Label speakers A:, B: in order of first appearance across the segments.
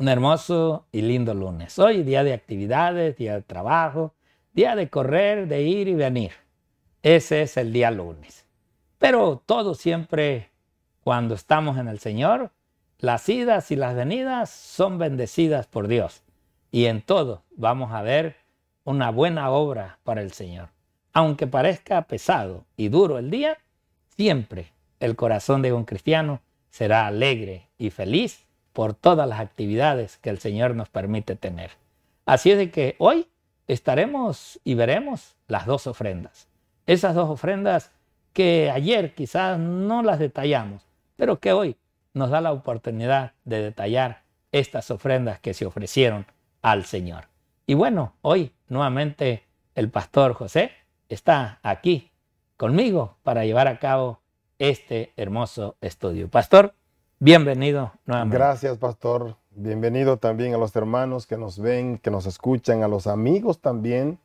A: Un hermoso y lindo lunes. Hoy día de actividades, día de trabajo, día de correr, de ir y venir. Ese es el día lunes. Pero todo siempre, cuando estamos en el Señor, las idas y las venidas son bendecidas por Dios. Y en todo vamos a ver una buena obra para el Señor. Aunque parezca pesado y duro el día, siempre el corazón de un cristiano será alegre y feliz por todas las actividades que el Señor nos permite tener. Así es de que hoy estaremos y veremos las dos ofrendas. Esas dos ofrendas que ayer quizás no las detallamos, pero que hoy nos da la oportunidad de detallar estas ofrendas que se ofrecieron al Señor. Y bueno, hoy nuevamente el pastor José está aquí conmigo para llevar a cabo este hermoso estudio. Pastor, Bienvenido
B: nuevamente. Gracias, pastor. Bienvenido también a los hermanos que nos ven, que nos escuchan, a los amigos también.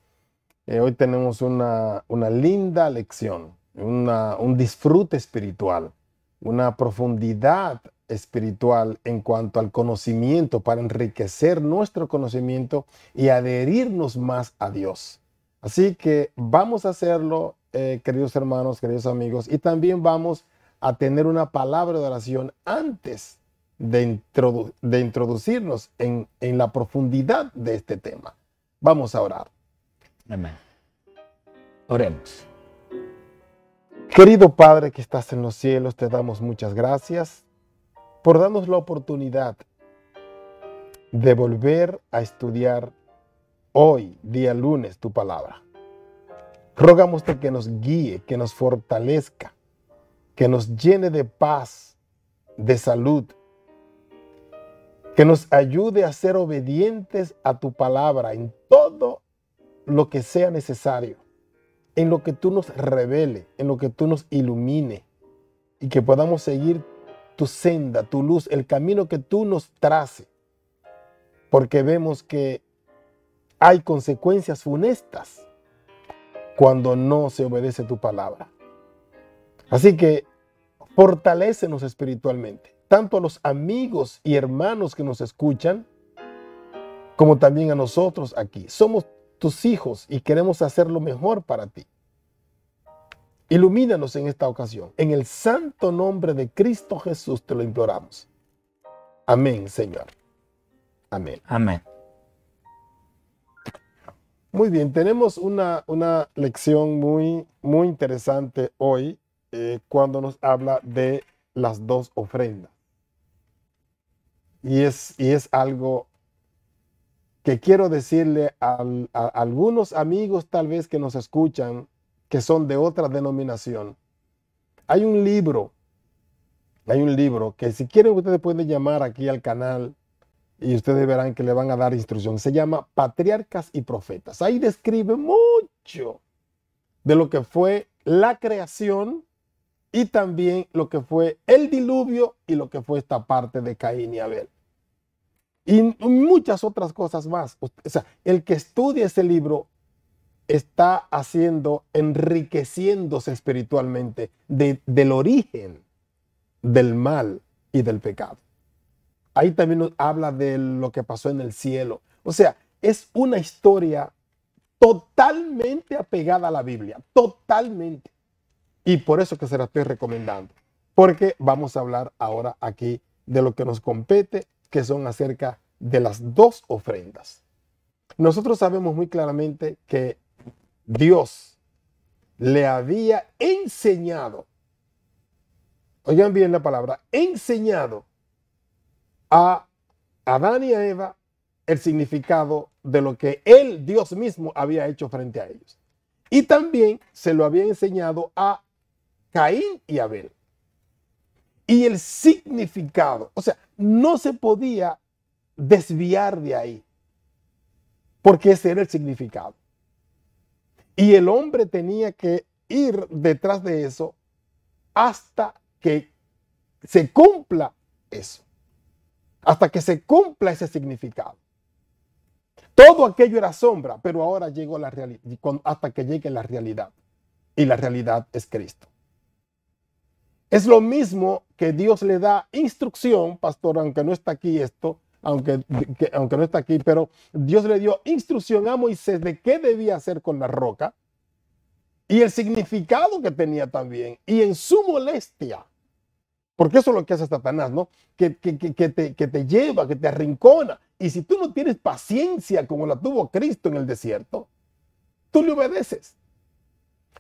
B: Eh, hoy tenemos una, linda lección, un disfrute espiritual, una profundidad espiritual en cuanto al conocimiento para enriquecer nuestro conocimiento y adherirnos más a Dios. Así que vamos a hacerlo, eh, queridos hermanos, queridos amigos, y también vamos a tener una palabra de oración antes de, introducirnos en, la profundidad de este tema. Vamos a orar. Amén. Oremos. Querido Padre que estás en los cielos, te damos muchas gracias por darnos la oportunidad de volver a estudiar hoy, día lunes, tu palabra. Rogamos que nos guíe, que nos fortalezca, que nos llene de paz, de salud, que nos ayude a ser obedientes a tu palabra en todo lo que sea necesario, en lo que tú nos revele, en lo que tú nos ilumine y que podamos seguir tu senda, tu luz, el camino que tú nos trace, porque vemos que hay consecuencias funestas cuando no se obedece tu palabra. Así que fortalécenos espiritualmente, tanto a los amigos y hermanos que nos escuchan, como también a nosotros aquí. Somos tus hijos y queremos hacer lo mejor para ti. Ilumínanos en esta ocasión. En el santo nombre de Cristo Jesús te lo imploramos. Amén, Señor. Amén. Amén. Muy bien, tenemos una, lección muy, muy interesante hoy eh, cuando nos habla de las dos ofrendas. Y es, y es algo que quiero decirle a algunos amigos tal vez que nos escuchan que son de otra denominación. Hay un libro, hay un libro que si quieren ustedes pueden llamar aquí al canal y ustedes verán que le van a dar instrucción. Se llama Patriarcas y Profetas. Ahí describe mucho de lo que fue la creación y también lo que fue el diluvio y lo que fue esta parte de Caín y Abel. Y muchas otras cosas más. O sea, el que estudia ese libro está haciendo, enriqueciéndose espiritualmente del origen del mal y del pecado. Ahí también nos habla de lo que pasó en el cielo. O sea, es una historia totalmente apegada a la Biblia, totalmente. Y por eso que se la estoy recomendando. Porque vamos a hablar ahora aquí de lo que nos compete, que son acerca de las dos ofrendas. Nosotros sabemos muy claramente que Dios le había enseñado, oigan bien la palabra, enseñado a Adán y a Eva el significado de lo que él, Dios mismo, había hecho frente a ellos. Y también se lo había enseñado a Caín y Abel. Y el significado, o sea, no se podía desviar de ahí, porque ese era el significado. Y el hombre tenía que ir detrás de eso hasta que se cumpla eso, hasta que se cumpla ese significado. Todo aquello era sombra, pero ahora llegó la realidad, hasta que llegue la realidad. Y la realidad es Cristo. Es lo mismo que Dios le da instrucción, pastor, aunque no está aquí esto, aunque, aunque no está aquí, pero Dios le dio instrucción a Moisés de qué debía hacer con la roca y el significado que tenía también. Y en su molestia, porque eso es lo que hace Satanás, ¿no? Que, que, te, que, te, lleva, que te arrincona. Y si tú no tienes paciencia como la tuvo Cristo en el desierto, tú le obedeces.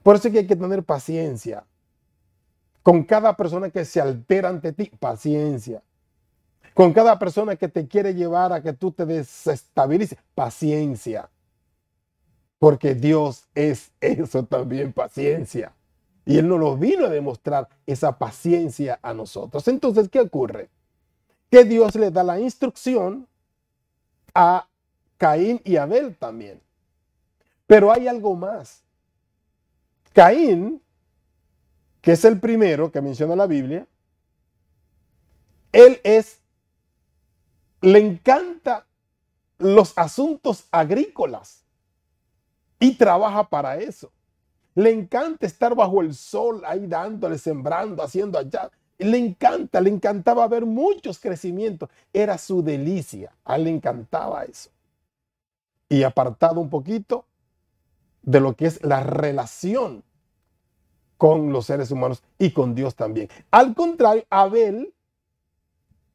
B: Por eso es que hay que tener paciencia con cada persona que se altera ante ti, paciencia. Con cada persona que te quiere llevar a que tú te desestabilices, paciencia. Porque Dios es eso también, paciencia. Y Él nos lo vino a demostrar esa paciencia a nosotros. Entonces, ¿qué ocurre? Que Dios le da la instrucción a Caín y Abel también. Pero hay algo más. Caín que es el primero que menciona la Biblia, él es, le encanta los asuntos agrícolas y trabaja para eso. Le encanta estar bajo el sol ahí dándole, sembrando, haciendo allá. Le encanta, le encantaba ver muchos crecimientos. Era su delicia. A él le encantaba eso. Y apartado un poquito de lo que es la relación con los seres humanos y con Dios también. Al contrario, Abel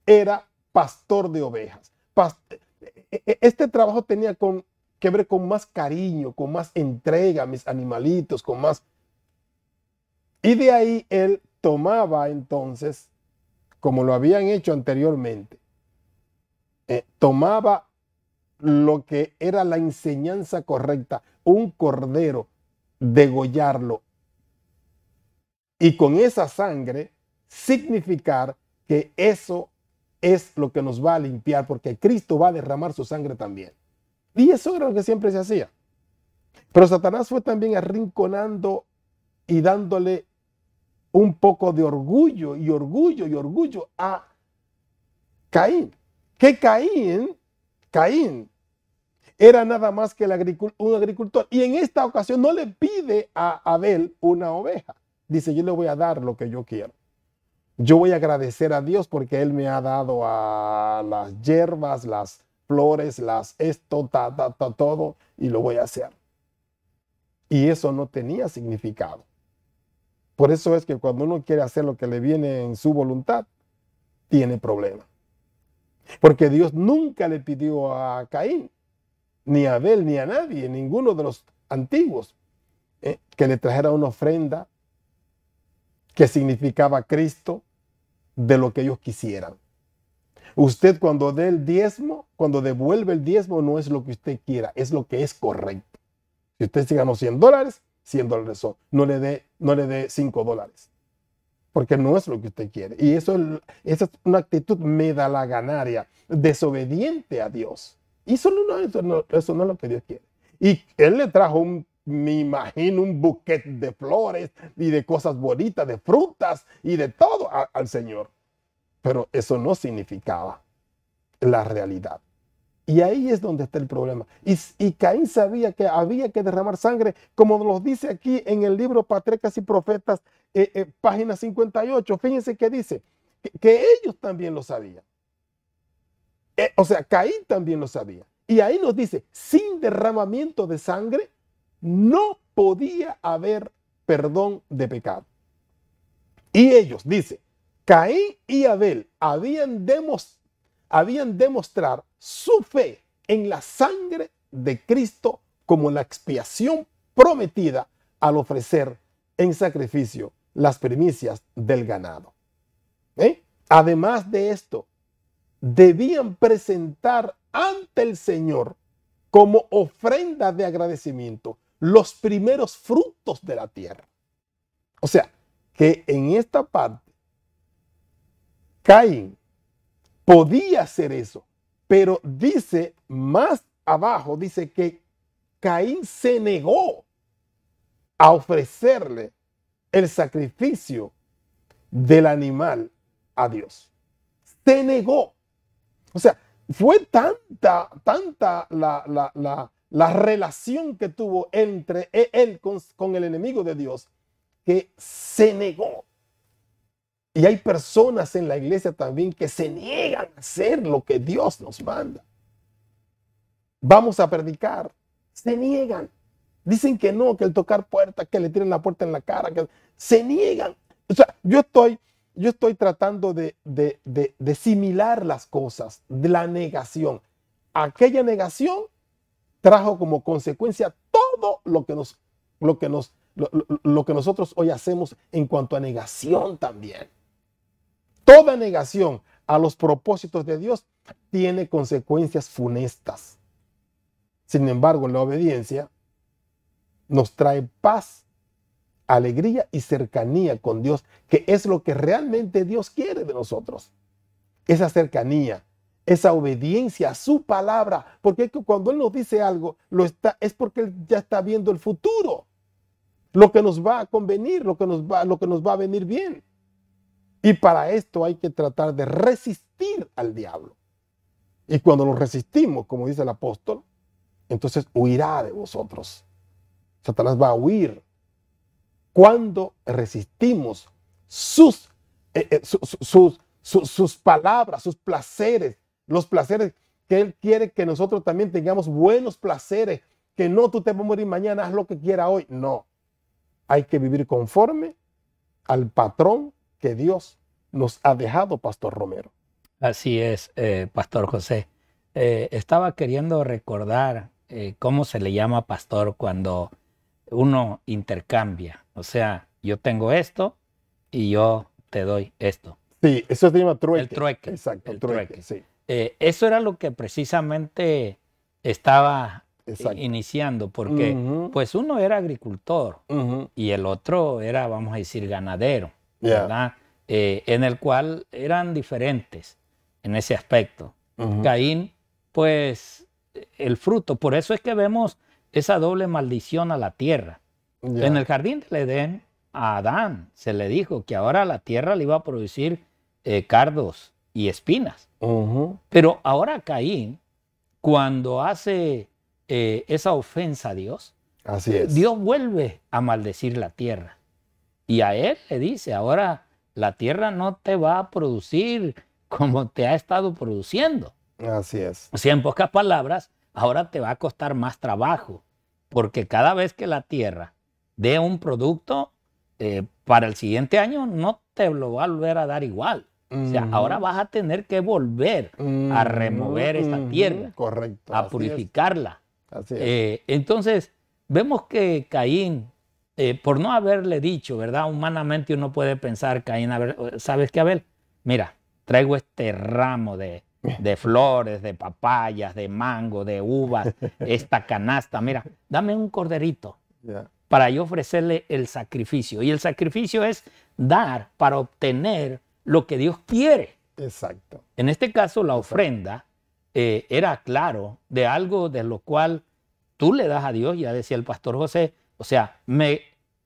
B: era pastor de ovejas. E-, e-, este trabajo tenía con, que ver con más cariño, con más entrega a mis animalitos, con más... Y de ahí él tomaba entonces, como lo habían hecho anteriormente, eh, tomaba lo que era la enseñanza correcta, un cordero, degollarlo, y con esa sangre significar que eso es lo que nos va a limpiar porque Cristo va a derramar su sangre también. Y eso era lo que siempre se hacía. Pero Satanás fue también arrinconando y dándole un poco de orgullo y orgullo y orgullo a Caín. Que Caín, Caín, era nada más que el un agricultor. Y en esta ocasión no le pide a Abel una oveja dice, yo le voy a dar lo que yo quiero. Yo voy a agradecer a Dios porque Él me ha dado a las hierbas, las flores, las esto, ta, ta, ta, todo, y lo voy a hacer. Y eso no tenía significado. Por eso es que cuando uno quiere hacer lo que le viene en su voluntad, tiene problema. Porque Dios nunca le pidió a Caín, ni a Abel, ni a nadie, ninguno de los antiguos, eh, que le trajera una ofrenda que significaba Cristo de lo que ellos quisieran. Usted cuando dé el diezmo, cuando devuelve el diezmo, no es lo que usted quiera, es lo que es correcto. Si usted se ganó 100 dólares, 100 dólares son. No le dé no le dé 5 dólares, porque no es lo que usted quiere. Y eso, esa es una actitud medalaganaria, desobediente a Dios. Y solo eso no, eso no es lo que Dios quiere. Y Él le trajo un me imagino un buquete de flores y de cosas bonitas, de frutas y de todo al Señor. Pero eso no significaba la realidad. Y ahí es donde está el problema. Y, Caín sabía que había que derramar sangre, como nos dice aquí en el libro Patricas y Profetas, eh, eh, página 58. Fíjense que dice que, ellos también lo sabían. Eh, o sea, Caín también lo sabía. Y ahí nos dice, sin derramamiento de sangre, no podía haber perdón de pecado. Y ellos, dice, Caín y Abel habían, demostrado su fe en la sangre de Cristo como la expiación prometida al ofrecer en sacrificio las primicias del ganado. ¿Eh? Además de esto, debían presentar ante el Señor como ofrenda de agradecimiento los primeros frutos de la tierra. O sea, que en esta parte, Caín podía hacer eso, pero dice más abajo, dice que Caín se negó a ofrecerle el sacrificio del animal a Dios. Se negó. O sea, fue tanta, tanta la, la, la, la relación que tuvo entre e-, él con, el enemigo de Dios, que se negó. Y hay personas en la iglesia también que se niegan a hacer lo que Dios nos manda. Vamos a predicar, se niegan. Dicen que no, que el tocar puerta que le tiren la puerta en la cara, que se niegan. O sea, yo estoy, yo estoy tratando de, de, de, de similar las cosas, de la negación. Aquella negación trajo como consecuencia todo lo que nos, lo que lo, que nosotros hoy hacemos en cuanto a negación también. Toda negación a los propósitos de Dios tiene consecuencias funestas. Sin embargo, la obediencia nos trae paz, alegría y cercanía con Dios, que es lo que realmente Dios quiere de nosotros. Esa cercanía, esa obediencia a su palabra, porque cuando Él nos dice algo, lo está, es porque Él ya está viendo el futuro, lo que nos va a convenir, lo que nos va, lo que nos va a venir bien. Y para esto hay que tratar de resistir al diablo. Y cuando lo resistimos, como dice el apóstol, entonces huirá de vosotros. Satanás va a huir cuando resistimos sus eh, eh, palabras, sus placeres, los placeres, que Él quiere que nosotros también tengamos buenos placeres, que no tú te vas a morir mañana, haz lo que quiera hoy. No, hay que vivir conforme al patrón que Dios nos ha dejado, Pastor Romero.
A: Así es, eh, Pastor José. Eh, estaba queriendo recordar eh, cómo se le llama pastor cuando uno intercambia. O sea, yo tengo esto y yo te doy esto. Sí, eso se llama trueque. El trueque. Exacto, el trueque. Sí. Eh, eso era lo que precisamente estaba iniciando, porque pues uno era agricultor y el otro era, vamos a decir, ganadero, ¿verdad? Eh, en el cual eran diferentes en ese aspecto. Caín, pues el fruto, por eso es que vemos esa doble maldición a la tierra. En el jardín del Edén, a Adán se le dijo que ahora la tierra le iba a producir eh, cardos y espinas. Pero ahora Caín, cuando hace eh, esa ofensa a Dios, Así Dios vuelve a maldecir la tierra. Y a él le dice, ahora la tierra no te va a producir como te ha estado produciendo. Así es. O sea, en pocas palabras, ahora te va a costar más trabajo, porque cada vez que la tierra dé un producto, eh, para el siguiente año no te lo va a volver a dar igual. O sea, ahora vas a tener que volver a remover esta tierra, a purificarla. Eh, entonces, vemos que Caín, eh, por no haberle dicho, ¿verdad? Humanamente uno puede pensar, Caín, ¿sabes qué, Abel? Mira, traigo este ramo de, flores, de papayas, de mango, de uvas, esta canasta. Mira, dame un corderito para yo ofrecerle el sacrificio. Y el sacrificio es dar para obtener lo que Dios quiere. Exacto. En este caso, la ofrenda eh, era claro de algo de lo cual tú le das a Dios, ya decía el pastor José, o sea,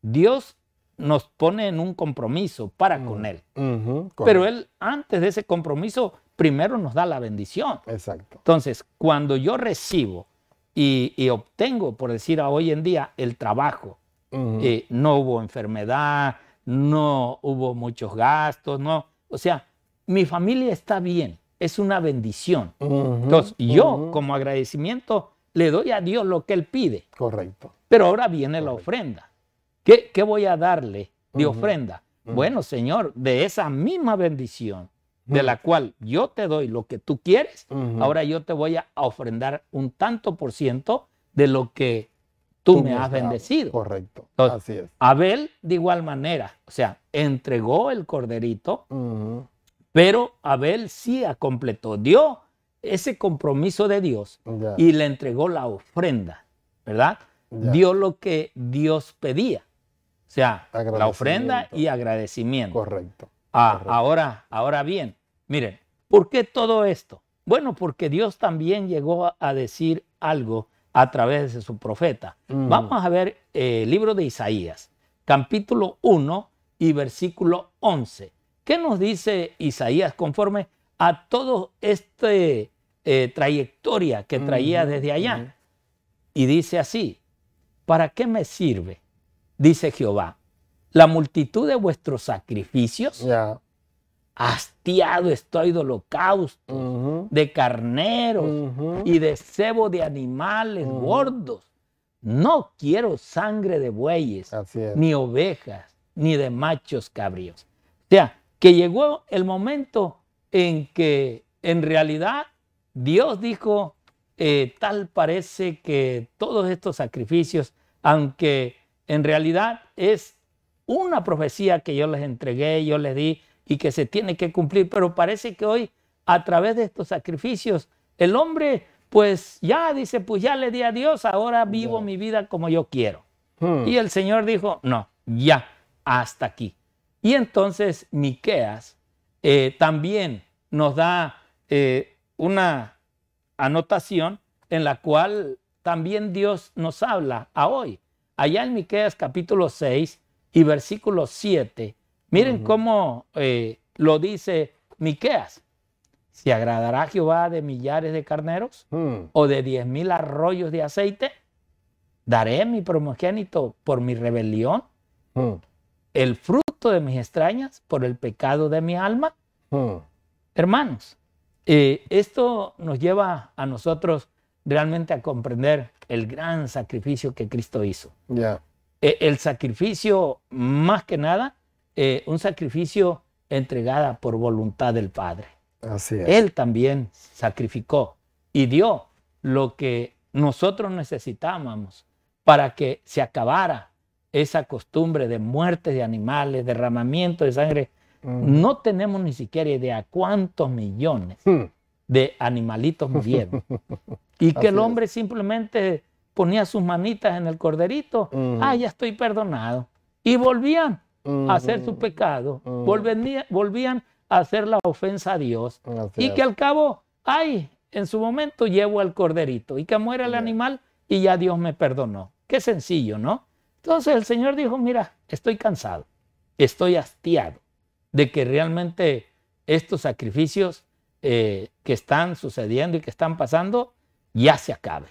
A: Dios nos pone en un compromiso para con mm, Él. Pero Él, antes de ese compromiso, primero nos da la bendición. Exacto. Entonces, cuando yo recibo y, obtengo, por decir hoy en día, el trabajo, eh, no hubo enfermedad, no hubo muchos gastos, no, o sea, mi familia está bien, es una bendición. Entonces, yo como agradecimiento le doy a Dios lo que Él pide. Correcto. Pero ahora viene la ofrenda. ¿Qué, voy a darle de ofrenda? Bueno, Señor, de esa misma bendición de la cual yo te doy lo que tú quieres, ahora yo te voy a ofrendar un tanto por ciento de lo que tú, me has bendecido. Correcto. Así es. Abel, de igual manera, o sea, entregó el corderito, pero Abel sí completó, dio ese compromiso de Dios y le entregó la ofrenda, ¿verdad? Dio lo que Dios pedía, o sea, la ofrenda y agradecimiento. Ah, correcto. Ahora, ahora bien, miren, ¿por qué todo esto? Bueno, porque Dios también llegó a decir algo a través de su profeta. Mm. Vamos a ver eh, el libro de Isaías, capítulo 1 y versículo 11. ¿Qué nos dice Isaías conforme a toda esta eh, trayectoria que mm, traía mm, desde allá? Y dice así, ¿para qué me sirve? Dice Jehová, la multitud de vuestros sacrificios hastiado estoy de holocaustos, de carneros y de cebo de animales gordos. No quiero sangre de bueyes, ni ovejas, ni de machos cabríos. O sea, que llegó el momento en que en realidad Dios dijo, eh, tal parece que todos estos sacrificios, aunque en realidad es una profecía que yo les entregué, yo les di, y que se tiene que cumplir. Pero parece que hoy, a través de estos sacrificios, el hombre, pues ya dice, pues ya le di a Dios, ahora vivo mi vida como yo quiero. Hmm. Y el Señor dijo, no, ya, hasta aquí. Y entonces Miqueas eh, también nos da eh, una anotación en la cual también Dios nos habla a hoy. Allá en Miqueas capítulo 6 y versículo 7, Miren cómo eh, lo dice Miqueas. Si agradará Jehová de millares de carneros hmm. o de diez mil arroyos de aceite? ¿Daré mi primogénito por mi rebelión? Hmm. ¿El fruto de mis extrañas por el pecado de mi alma? Hmm. Hermanos, eh, esto nos lleva a nosotros realmente a comprender el gran sacrificio que Cristo hizo. E, el sacrificio, más que nada, eh, un sacrificio entregada por voluntad del Padre. Él también sacrificó y dio lo que nosotros necesitábamos para que se acabara esa costumbre de muertes de animales, derramamiento de sangre. Mm. No tenemos ni siquiera idea cuántos millones hmm. de animalitos murieron. y que el hombre simplemente ponía sus manitas en el corderito, mm. ah, ya estoy perdonado. Y volvían hacer su pecado, volvían a hacer la ofensa a Dios. y que al cabo, ay, en su momento llevo al corderito y que muera el animal y ya Dios me perdonó. Qué sencillo, ¿no? Entonces el Señor dijo, mira, estoy cansado, estoy hastiado de que realmente estos sacrificios eh, que están sucediendo y que están pasando ya se acabe.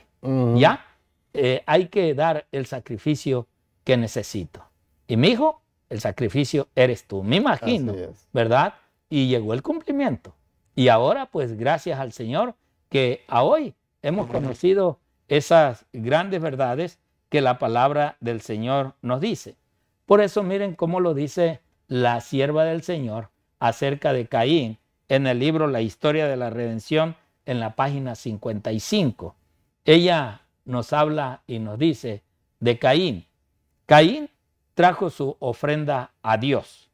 A: Ya eh, hay que dar el sacrificio que necesito. Y mi hijo el sacrificio eres tú, me imagino, ¿verdad? Y llegó el cumplimiento. Y ahora, pues gracias al Señor, que a hoy hemos conocido esas grandes verdades que la palabra del Señor nos dice. Por eso miren cómo lo dice la sierva del Señor acerca de Caín en el libro La historia de la redención en la página 55. Ella nos habla y nos dice de Caín. Caín trajo su ofrenda a Dios.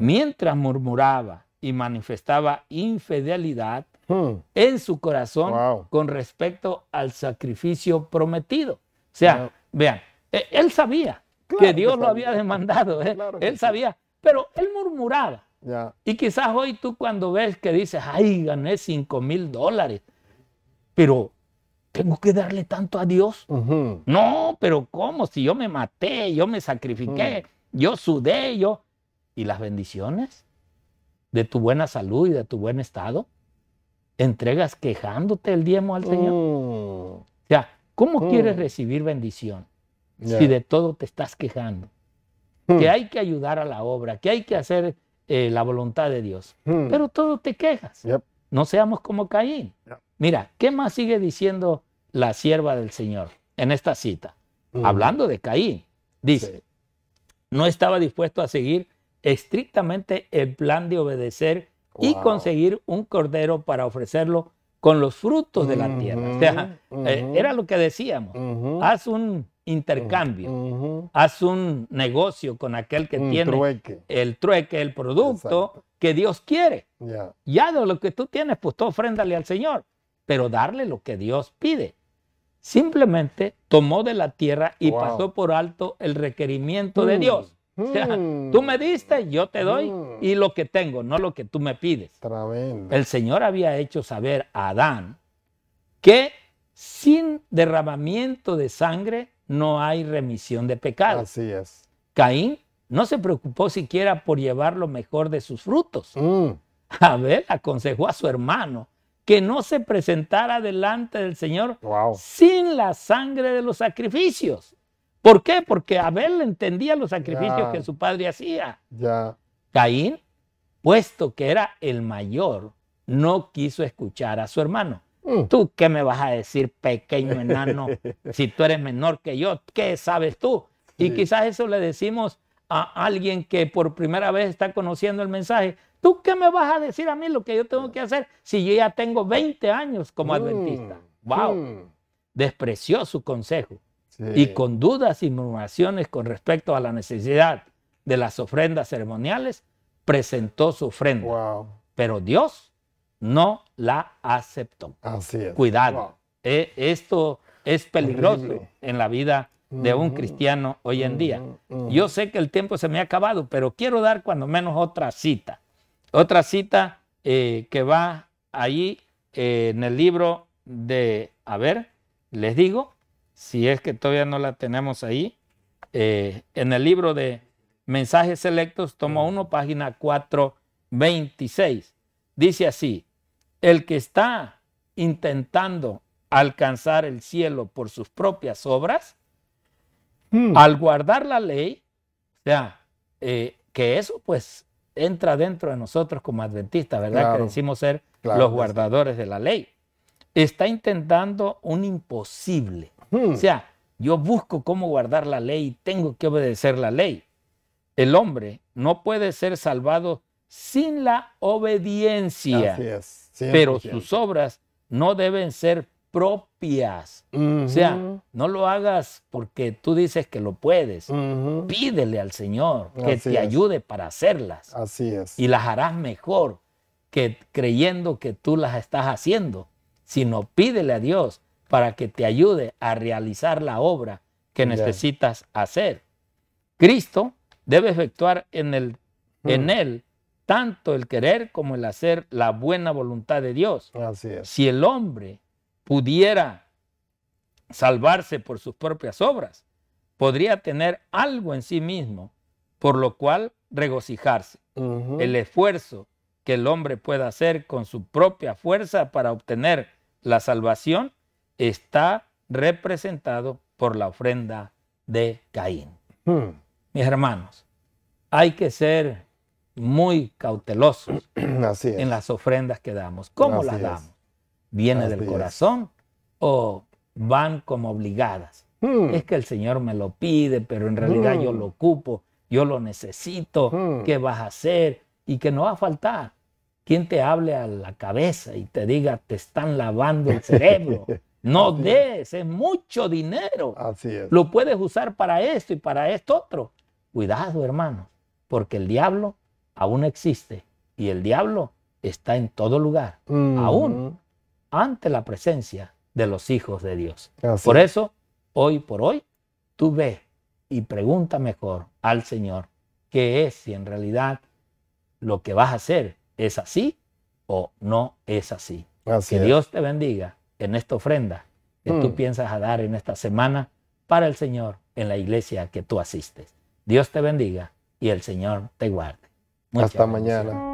A: Mientras murmuraba y manifestaba infidelidad hmm. en su corazón con respecto al sacrificio prometido. O sea, vean, e, él sabía que Dios lo había demandado, ¿eh? él sabía, pero él murmuraba. Y quizás hoy tú cuando ves que dices, ay, gané 5 mil dólares, pero tengo que darle tanto a Dios. No, pero ¿cómo? Si yo me maté, yo me sacrifiqué, yo sudé, yo... ¿Y las bendiciones? De tu buena salud y de tu buen estado. ¿Entregas quejándote el diemo al Señor? Mm. O sea, ¿cómo mm. quieres recibir bendición si de todo te estás quejando? Mm. Que hay que ayudar a la obra, que hay que hacer eh, la voluntad de Dios. Pero todo te quejas. No seamos como Caín. Mira, ¿qué más sigue diciendo la sierva del Señor en esta cita? Hablando de Caín, dice, no estaba dispuesto a seguir estrictamente el plan de obedecer y conseguir un cordero para ofrecerlo con los frutos de la tierra. Eh, era lo que decíamos. Haz un intercambio. Haz un negocio con aquel que tiene el trueque, el producto que Dios quiere. Ya de lo que tú tienes, pues tú ofréndale al Señor pero darle lo que Dios pide. Simplemente tomó de la tierra y pasó por alto el requerimiento de mm. Dios. O sea, mm. tú me diste, yo te doy mm. y lo que tengo, no lo que tú me pides. El Señor había hecho saber a Adán que sin derramamiento de sangre no hay remisión de pecado. Así es. Caín no se preocupó siquiera por llevar lo mejor de sus frutos. Abel aconsejó a su hermano que no se presentara delante del Señor sin la sangre de los sacrificios. ¿Por qué? Porque Abel entendía los sacrificios que su padre hacía. ya Caín, puesto que era el mayor, no quiso escuchar a su hermano. Mm. ¿Tú qué me vas a decir, pequeño enano, si tú eres menor que yo? ¿Qué sabes tú? Y quizás eso le decimos a alguien que por primera vez está conociendo el mensaje. ¿Tú qué me vas a decir a mí lo que yo tengo que hacer si yo ya tengo 20 años como mm, adventista? ¡Wow! Mm. Despreció su consejo y con dudas y murmuraciones con respecto a la necesidad de las ofrendas ceremoniales, presentó su ofrenda. Wow. Pero Dios no la aceptó. Así es. Cuidado. Eh, esto es peligroso en la vida de un cristiano hoy en día. Yo sé que el tiempo se me ha acabado, pero quiero dar cuando menos otra cita. Otra cita eh, que va ahí eh, en el libro de, a ver, les digo, si es que todavía no la tenemos ahí, eh, en el libro de Mensajes Selectos, tomo 1, página 426. Dice así, el que está intentando alcanzar el cielo por sus propias obras, hmm. al guardar la ley, o sea, que eso pues entra dentro de nosotros como adventistas, ¿verdad? que decimos ser los guardadores de la ley. Está intentando un imposible. O hmm. sea, yo busco cómo guardar la ley y tengo que obedecer la ley. El hombre no puede ser salvado sin la obediencia. pero sus obras no deben ser propias o sea, no lo hagas porque tú dices que lo puedes. Pídele al Señor que te ayude para hacerlas. Así es. Y las harás mejor que creyendo que tú las estás haciendo, sino pídele a Dios para que te ayude a realizar la obra que necesitas hacer. Cristo debe efectuar en, el, en él tanto el querer como el hacer la buena voluntad de Dios. Así es. Si el hombre pudiera salvarse por sus propias obras, podría tener algo en sí mismo por lo cual regocijarse. El esfuerzo que el hombre pueda hacer con su propia fuerza para obtener la salvación está representado por la ofrenda de Caín. Hmm. Mis hermanos, hay que ser muy cautelosos en las ofrendas que damos. ¿Cómo las damos? viene ah, del pues corazón o van como obligadas. Hmm. Es que el Señor me lo pide, pero en realidad yo hmm. lo ocupo, yo lo necesito, hmm. ¿qué vas a hacer? Y que no va a faltar. Quien te hable a la cabeza y te diga, te están lavando el cerebro. No des, es mucho dinero. Así Lo puedes usar para esto y para esto otro. Cuidado, hermano, porque el diablo aún existe y el diablo está en todo lugar, aún ante la presencia de los hijos de Dios. Por eso, hoy por hoy, tú ve y pregunta mejor al Señor qué es si en realidad lo que vas a hacer es así o no es así. que Dios te bendiga en esta ofrenda que tú mm. piensas a dar en esta semana para el Señor en la iglesia que tú asistes. Dios te bendiga y el Señor te guarde. Hasta mañana.